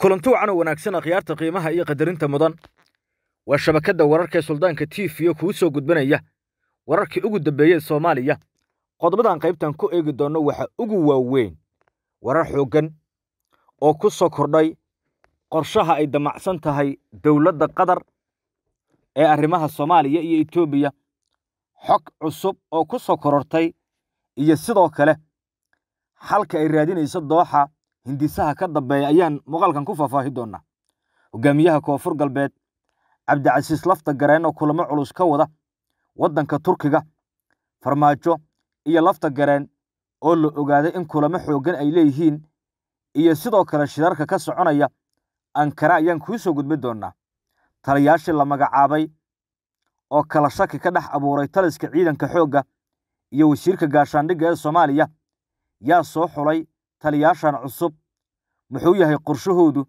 kulanti wacan oo wanaagsan akhyaarta qiimaha iyo qadarinta mudan waa shabakadda wararka ee suldaanka t v tiifiyo kuu soo gudbanaya wararkii ugu dambeeyee soomaaliya qodobadan qaybtan ku eegi doonno waxaa ugu waaweyn warar xooggan oo ku soo kordhay qorshaha ay damacsan tahay dowladda qatar ee arrimaha soomaaliya iyo etoobiya xog cusub oo ku soo korortay iyo sidoo kale xalka ay raadinayso dooxa hindisaha ka dambeeya ayaan muuqaalkan ku faahfaahi doonaa hogaamiyaha koonfur galbeed cabdicasiis lafta gareen oo kulamo culus ka wada waddanka turkiga farmaajo iyo lafta gareen oo la ogaaday in kulamo xooggan ay leeyihiin iyo sidoo kale shirarka ka soconaya ankara ayaan kuu soo gudbi doonaa taliyaashii la magacaabay oo kala shaki ka dhex abuuray taliska ciidanka xoogga iyo wasiirka gaashaandhigga ee soomaaliya yaa soo xulay taliyaashan cusub muxuu yahay qorshahoodu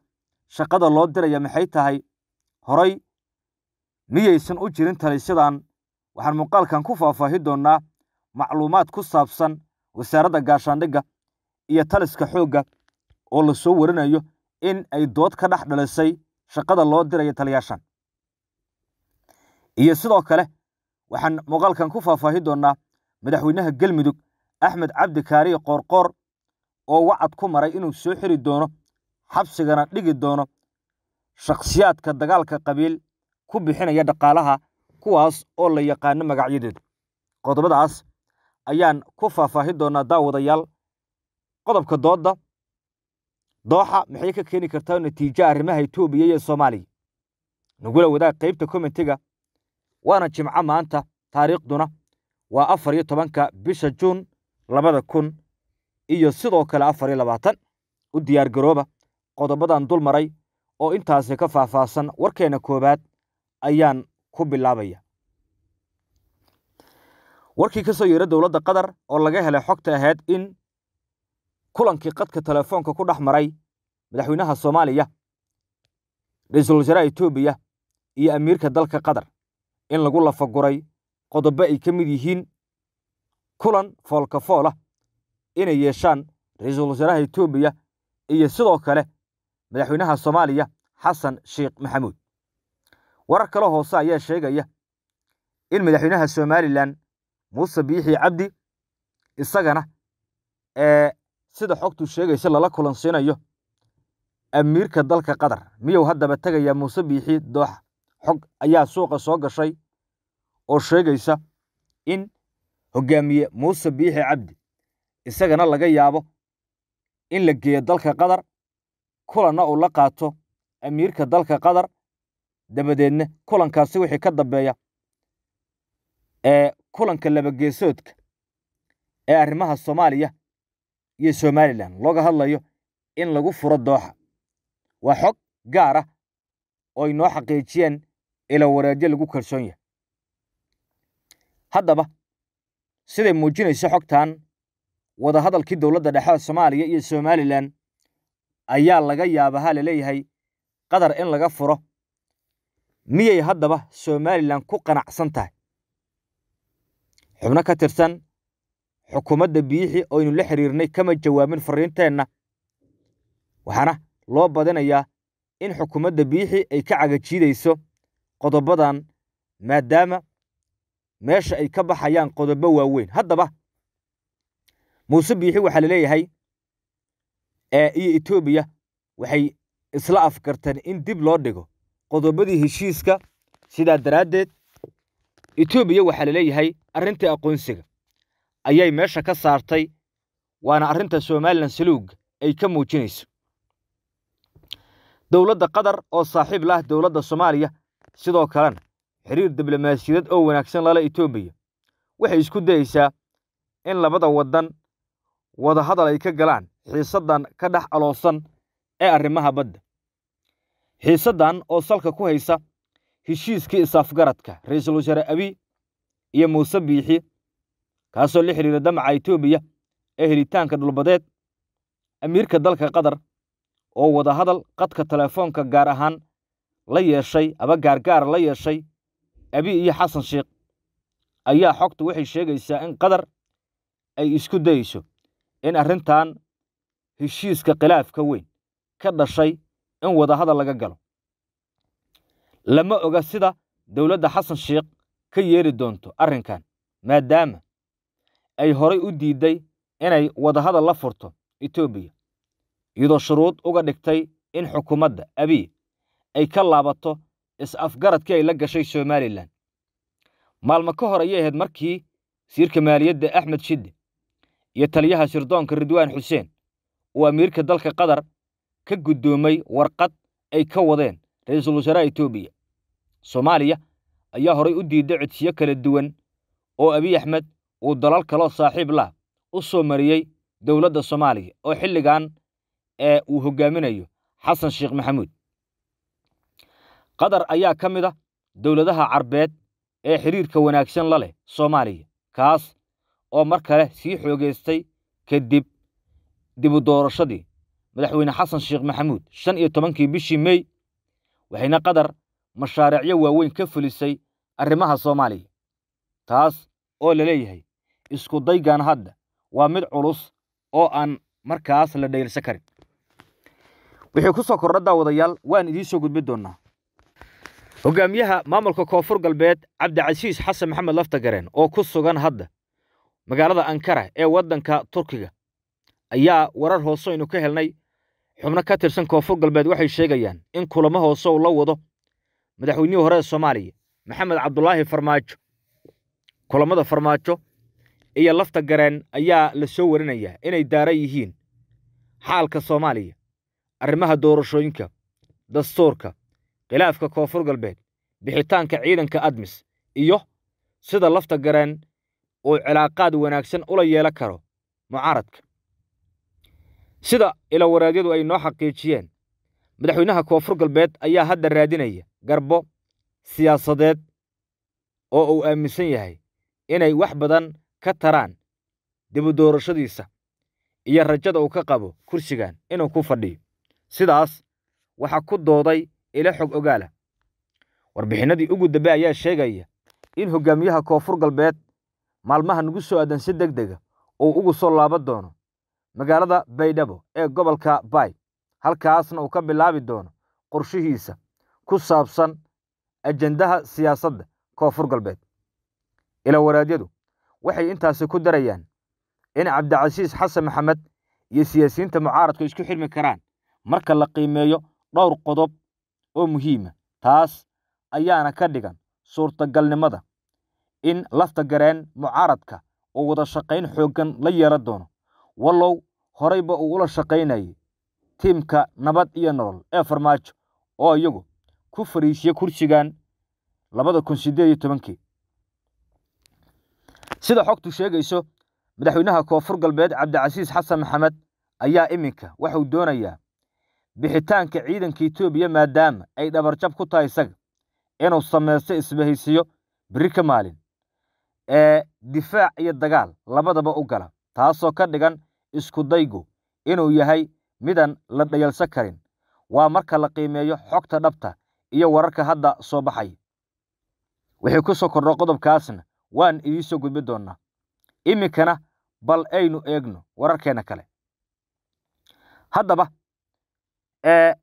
shaqada loo diraya maxay tahay horay miyaysan u jirin talisyadan waxaan muuqaalkan ku faahfaahin doonnaa macluumaad ku saabsan wasaaradda gaashaandhigga iyo taliska xoogga oo la soo warinayo in ay dood ka dhex dhalisay shaqada loo diraya taliyaashan iyo sidoo kale waxaan muuqaalkan ku faahfaahin doonaa madaxweynaha galmudug axmed cabdi kaariye qoorqoor oo wacad ku maray inuu soo xiri doono xabsigana dhigi doono shakhsiyaadka dagaalka qabiil ku bixinaya dhaqaalaha kuwaas oo la yaqaano magacyadeedu qodobadaas ayaan ku faahfaahi doonaa daawadayaal qodobka dooda dooxa maxay ka keeni kartaa natiijo arrimaha etoobiya iyo soomaaliya nagula wadaag qaybta komentiga waana jimco maanta taariikhduna waa afar iyo tobanka bisha juun labada kun iyo sidoo kale afar iyo labaatan u diyaar garooba qodobadan dul maray oo intaasi ka faahfaahsan warkeena koowaad ayaan ku bilaabaya warkii ka soo yeera dowladda qatar oo laga helay xogta ahayd in kulankii qadka telefoonka ku dhex maray madaxweynaha soomaaliya ra-iisul wasaaraha etoobiya iyo amiirka dalka qatar in lagu lafaguray qodobo ay ka mid yihiin kulan foolka fool ah inay yeeshaan ra-iisul wasaaraha etoobiya iyo sidoo kale madaxweynaha soomaaliya xasan sheekh maxamuud warar kale hoose ayaa sheegaya in madaxweynaha somalilan muuse biixi cabdi isagana ee sida xogtu sheegaysa lala kulansiinayo amiirka dalka qatar miyuu haddaba tegaya muuse biixi dooxa xog ayaa suuqa soo gashay oo sheegaysa in hogaamiye muuse biixi cabdi isagana laga yaabo in la geeyo dalka qatar kulanna uu la qaato amiirka dalka qatar dabadeedna kulankaasi wixii ka dambeeya ee kulanka labageesoodka ee arrimaha soomaaliya iyo somalilan looga hadlayo in lagu furo dooxa waa xog gaar ah oo ay noo xaqiijiyeen ila wareedyo lagu kalsoon yahay haddaba siday muujinayso xogtan wadahadalkii dowladda dhexe soomaaliya iyo somalilan ayaa laga yaabaha laleeyahay qadar in laga furo miyay haddaba somalilan ku qanacsan tahay xubno ka tirsan xukuumadda biixi oynu la xidhiirnay kama jawaabin fariinteenna waxaana loo badinayaa in xukuumadda biixi ay ka cagajiidayso qodobadan maadaama meesha ay ka baxayaan qodobo waaweyn haddaba muuse biixi waxaa laleeyahay iyo etoobiya waxay isla afgarteen in dib loo dhigo qodobadii heshiiska sidaa daraaddeed etoobiya waxaa la leeyahay arrintii aqoonsiga ayay meesha ka saartay waana arrinta somalilan saluuga ay ka muujinayso dowladda qatar oo saaxiib la ah dowladda soomaaliya sidoo kalena xiriir diblomaasiyadeed oo wanaagsan lala etoobiya waxay isku dayeysaa in labada waddan wada hadal ay ka galaan xiisaddan ka dhex aloosan ee arrimaha badda xiisaddan oo salka ku haysa heshiiskii isaafgaradka ra'iisul wasaare abi iyo muuse biixi kaasoo la xidhiira damaca etoobiya ee helitaanka dhulbadeed amiirka dalka qatar oo wadahadal qadka teleefoonka gaar ahaan la yeeshay aba gaargaar la yeeshay abi iyo xasan sheekh ayaa xogtu waxay sheegaysaa in qatar ay isku dayayso in arrintan heshiiska khilaafka weyn ka dhashay in wadahadal laga galo lama oga sida dowladda xasan sheekh ka yeeli doonto arrinkan maadaama ay horay u diidday inay wadahadal la furto etoobiya iyadoo shuruud uga dhigtay in xukuumadda abiy ay ka laabato is-afgaradkii ay la gashay somalilan maalmo ka hor ayay ahayd markii wasiirka maaliyadda axmed shidde iyo taliyaha sirdoonka ridwaan xuseen uu amiirka dalka qatar ka guddoomay warqad ay ka wadeen ra-iisul wasaaraha etoobiya soomaaliya ayaa horay u diidday codsiyo kala duwan oo abiy axmed uu dalal kaloo saaxiib lah u soo mariyey dowladda soomaaliya oo xilligan ee uu hoggaaminayo xasan sheekh maxamuud qatar ayaa ka mid a ah dowladaha carbeed ee xidhiirka wanaagsan la leh soomaaliya kaas oo mar kale sii xoogaystay kadib dibu doorashadii madaxweyne xasan sheekh maxamuud shan iyo tobankii bishii mey waxayna qadar mashaariicyo waaweyn ka fulisay arrimaha soomaaliya taas oo la leeyahay isku daygan hadda waa mid culus oo aan markaas la dhayrsa karin wixii ku soo kordha daawadayaal waan idiin soo gudbi doonnaa hogaamiyaha maamulka koonfur galbeed cabdicasiis xasan maxamed laftagareen oo ku sugan hadda magaalada ankara ee waddanka turkiga ayaa warar hooseynu ka helnay xubno ka tirsan koonfur galbeed waxay sheegayaan in kulamo hoosew la wado madaxweynihii hore ee soomaaliya maxamed cabdulaahi farmaajo kulammada farmaajo iyo lafta gareen ayaa la soo warinayaa inay daaran yihiin xaalka soomaaliya arrimaha doorashooyinka dastuurka khilaafka koonfur galbeed bixitaanka ciidanka admis iyo sida lafta gareen uu cilaaqaad wanaagsan ula yeelan karo mucaaradka sida ilawaraadyadu ay noo xaqiijiyeen madaxweynaha koonfur galbeed ayaa hadda raadinaya garbo siyaasadeed oo uu aaminsan yahay inay wax badan ka taraan dibudoorashadiisa iyo rajada uu ka qabo kursigan inuu ku fadhiyo sidaas waxaa ku dooday ila xog ogaala ah. warbixinnadii ugu dambe ayaa sheegaya in hogaamiyaha koonfur galbeed maalmaha nagu soo aadan si deg dega ah uu ugu soo laaban doono magaalada baydhabo ee gobolka bay halkaasna uu ka bilaabi doono qorshihiisa ku saabsan ajendaha siyaasadda koonfur galbeed ilawaraadyadu waxay intaasi ku darayaan in cabdicasiis xasan maxamed iyo siyaasiyiinta mucaaradku isku xirmi karaan marka la qiimeeyo dhowr qodob oo muhiima ah. taas ayaana ka dhigan suurtagalnimada in lafta gareen mucaaradka uu wada shaqayn xooggan la yeelan doono wallow horeyba uu ula shaqaynayay tiimka nabad iyo nolol ee farmaajo oo iyagu ku fariisiye kursigan labada kun sideed iyo tobankii sida xogtu sheegayso madaxweynaha koonfur galbeed cabdicasiis xasan maxamed ayaa iminka waxuu doonayaa bixitaanka ciidanka etoobiya maadaama ay dhabarjab ku tahay isaga inuu samaysto isbahaysiyo berri ka maalin ee difaac iyo dagaal labadaba u gala taasoo ka dhigan iskudaygu inuu yahay midaan la dhayalsa karin waa marka la qiimeeyo xogta dhabta iyo wararka hadda soo baxay wixii ku soo kordho qodobkaasna waan idii soo gudbin doonnaa iminkana bal aynu eegno wararkeenna kale haddaba ee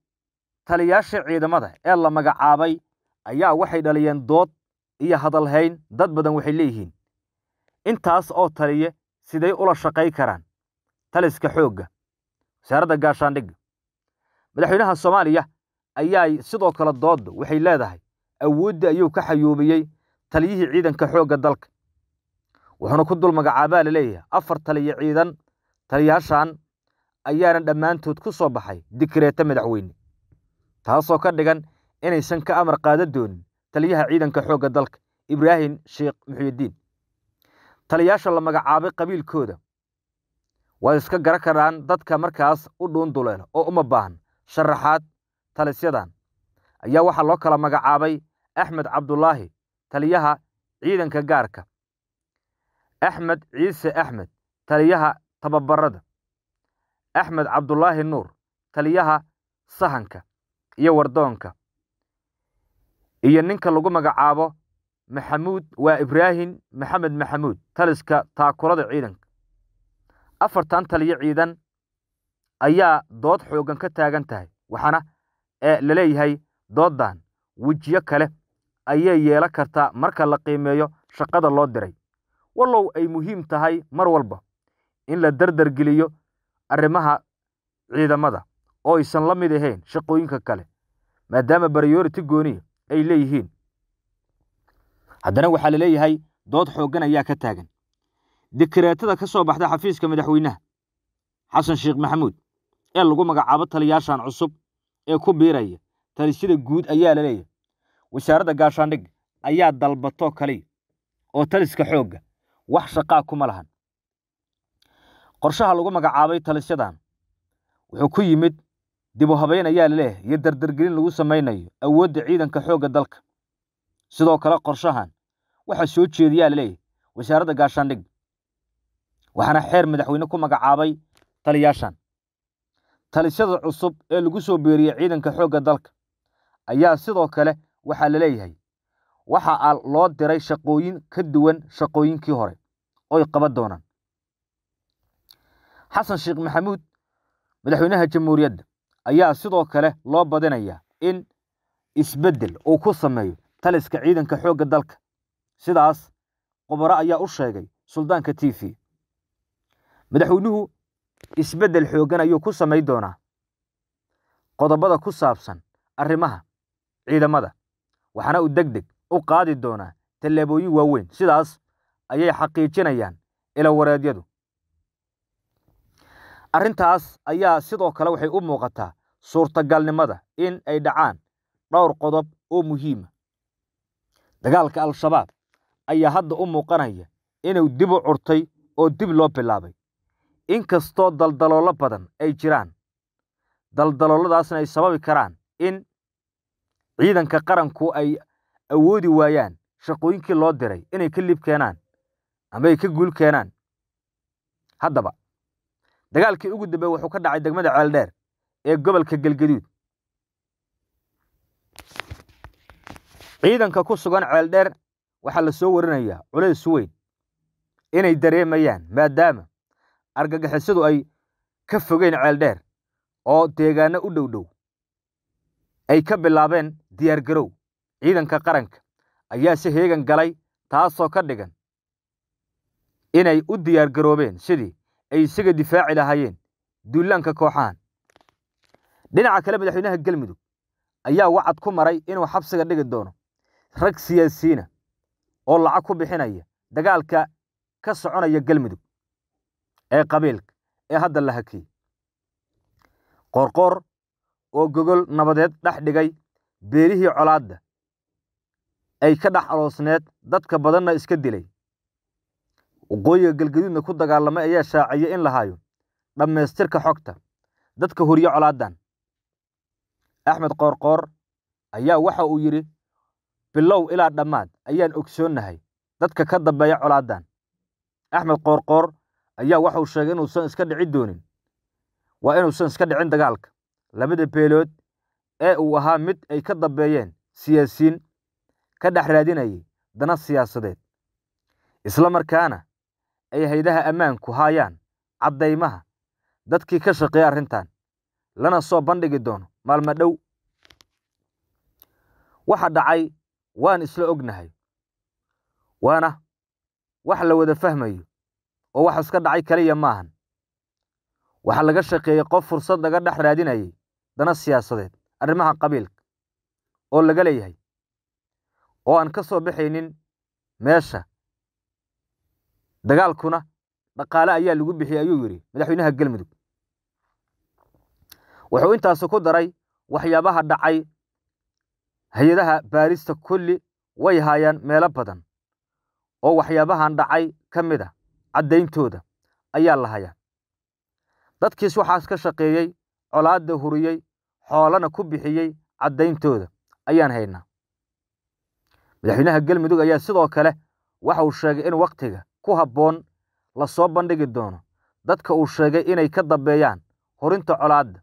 taliyaashii ciidamada ee la magacaabay ayaa waxay dhaliyeen dood iyo hadalhayn dad badan waxay leeyihiin intaas oo taliya siday ula shaqay karaan taliska xoogga wasaaradda gaashaandhigga madaxweynaha soomaaliya ayaa sidoo kale doodda waxay leedahay awooddii ayuu ka xayuubiyey taliyihii ciidanka xoogga dalka wuxuuna ku dul magacaabaa la leeyahay afar taliya ciidan taliyaashan ayaana dhammaantood ku soo baxay dikireeta madaxweyne taasoo ka dhigan inaysan ka amar qaadan doonin taliyaha ciidanka xoogga dalka ibraahim sheekh muxuyiddiin taliyaasha la magacaabay qabiilkooda waad iska gara karaan dadka markaas u dhuun dhuunduleela oo uma baahan sharaxaad talisyadan ayaa waxaa loo kala magacaabay axmed cabdulaahi taliyaha ciidanka gaarka axmed ciise axmed taliyaha tababarada axmed cabdulaahi nuur taliyaha sahanka iyo wardoonka iyo ninka lagu magacaabo maxamuud waa ibraahim maxamed maxamuud taliska taakurada ciidanka afartan taliyo ciidan ayaa dood xooggan ka taagan tahay waxaana eh, la leeyahay dooddan wejiyo kale ayay yeelan kartaa marka la qiimeeyo shaqada loo diray wallow ay muhiim tahay mar walba in la dardargeliyo arrimaha ciidamada oo aysan la mid ahayn shaqooyinka kale maadaama baryooriti gooniya ay leeyihiin haddana waxaa la leeyahay dood xooggan ayaa ka taagan dikreetada ka soo baxda xafiiska madaxweynaha xasan sheekh maxamuud ee lagu magacaabo taliyaashan cusub ee ku biiraya talisyada guud ayaa la leeyahay wasaaradda gaashaandhig ayaa dalbatoo kaliya oo taliska xoogga wax shaqaa kuma lahan qorshaha lagu magacaabay talisyadan wuxuu ku yimid dib u habayn ayaa laleeyahay iyo dardargelin lagu samaynayo awoodda ciidanka xoogga dalka sidoo kale qorshahan waxaa soo jeediyaa la laleeyahay wasaaradda gaashaandhig waxaana xeer madaxweyne ku magacaabay taliyaashan talisyada cusub ee lagu soo beeriyey ciidanka xoogga dalka ayaa sidoo kale waxaa la leeyahay waxa aa loo diray shaqooyin ka duwan shaqooyinkii hore oy qaban doonaan xasan sheekh maxamuud madaxweynaha jamhuuriyadda ayaa sidoo kale loo badinayaa in isbeddel uu ku sameeyo taliska ciidanka xoogga dalka sidaas qubaro ayaa u sheegay suldaanka t v madaxweynuhu isbeddel xooggan ayuu ku samay doonaa qodobada ku saabsan arrimaha ciidamada waxaana uu deg deg u qaadi doonaa tallaabooyin waaweyn sidaas ayay xaqiijinayaan ilawareedyadu arrintaas ayaa sidoo kale waxay u muuqataa suurtagalnimada in ay dhacaan dhowr qodob oo muhiima ah. dagaalka al-shabaab ayaa hadda u muuqanaya inuu dib u curtay oo dib loo bilaabay inkastoo daldaloolo badan ay jiraan daldaloolladaasna ay sababi karaan in ciidanka qaranku ay awoodi waayaan shaqooyinkii loo diray inay ka liib keenaan ama ay ka guul keenaan haddaba dagaalkii ugu dambeey wuxuu ka dhacay degmada ceeldheer ee gobolka galgaduud ciidanka ku sugan ceeldheer waxaa la soo warinayaa culays weyn inay dareemayaan maadaama argagixisadu ay ka fogeen ceeldheer oo deegaano u dhowdhow ay ka bilaabeen diyaargarow ciidanka qaranka ayaa si heegan galay taasoo ka dhigan inay u diyaargaroobeen sidii ay isaga difaaci lahaayeen duullaanka kooxahan dhinaca kale madaxweynaha galmudug ayaa wacad ku maray inuu xabsiga dhigi doono rag siyaasiina ah oo lacag ku bixinaya dagaalka ka soconaya galmudug ee qabiilka ee hadda la hakiyey qoorqoor oo gogol nabadeed dhex dhigay beerihii colaadda ay ka dhex aloosneed dadka badanna iska dilay waqooyiga galgaduudna ku dagaalamay ayaa shaaciyay in la hayo dhammaystirka xogta dadka huriyo colaadan axmed qoorqoor ayaa waxa uu yidhi bilow ilaa dhammaad ayaan ogsoonnahay dadka ka dambeeya colaadan axmed qoorqoor ayaa waxa uu sheegay inuusan iska dhici doonin waa inuusan iska dhicin dagaalka labada beelood ee uu ahaa mid ay ka dambeeyeen siyaasiyiin ka dhex raadinayay dana siyaasadeed isla markaana ay hay-adaha ammaanku haayaan caddaymaha dadkii ka shaqeeya arrintan lana soo bandhigi doono maalma dhow waxa dhacay waan isla ognahay waana wax la wada fahmayo oo wax iska dhacay keliya maahan waxaa laga shaqeeyey qof fursad laga dhex raadinayay dana siyaasadeed arrimaha qabiilka oo laga leeyahay oo aan ka soo baxaynin meesha dagaalkuna dhaqaale ayaa lagu bixiyey ayuu yidhi madaxweynaha galmudug wuxuu intaasu ku daray waxyaabaha dhacay hay-adaha baarista kulli way haayaan meelo badan oo waxyaabahan dhacay ka mid a ah caddayntooda ayaa la hayaa dadkiis waxaas ka shaqeeyey colaadda huriyey xoolana ku bixiyey caddayntooda ayaan haynaa madaxweynaha galmudug ayaa sidoo kale waxa uu sheegay in waqtiga ku habboon la soo bandhigi doono dadka uu sheegay inay ka dambeeyaan horinta colaadda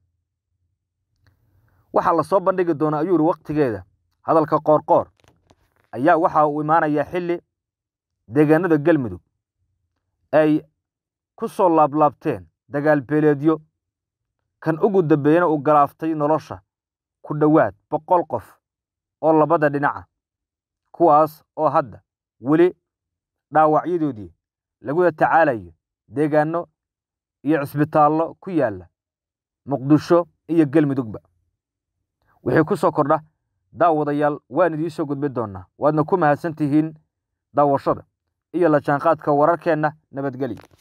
waxaa la soo bandhigi doona ayuu ihi wakhtigeeda hadalka qoorqoor ayaa waxa uu imaanayaa xilli deegaanada galmudug ay ku soo laablaabteen dagaal beeleedyo kan ugu dambeeyana uu galaaftay nolosha ku dhowaad boqol qof oo labada dhinaca kuwaas oo hadda weli dhaawacyadoodii lagula tacaalayo deegaanno iyo cisbitaallo ku yaalla muqdisho iyo galmudugba wixii ku soo kordha daawadayaal waan soo gudbin doonnaa waadna ku mahadsan tihiin daawashada iyo la jaanqaadka wararkeenna nabadgelya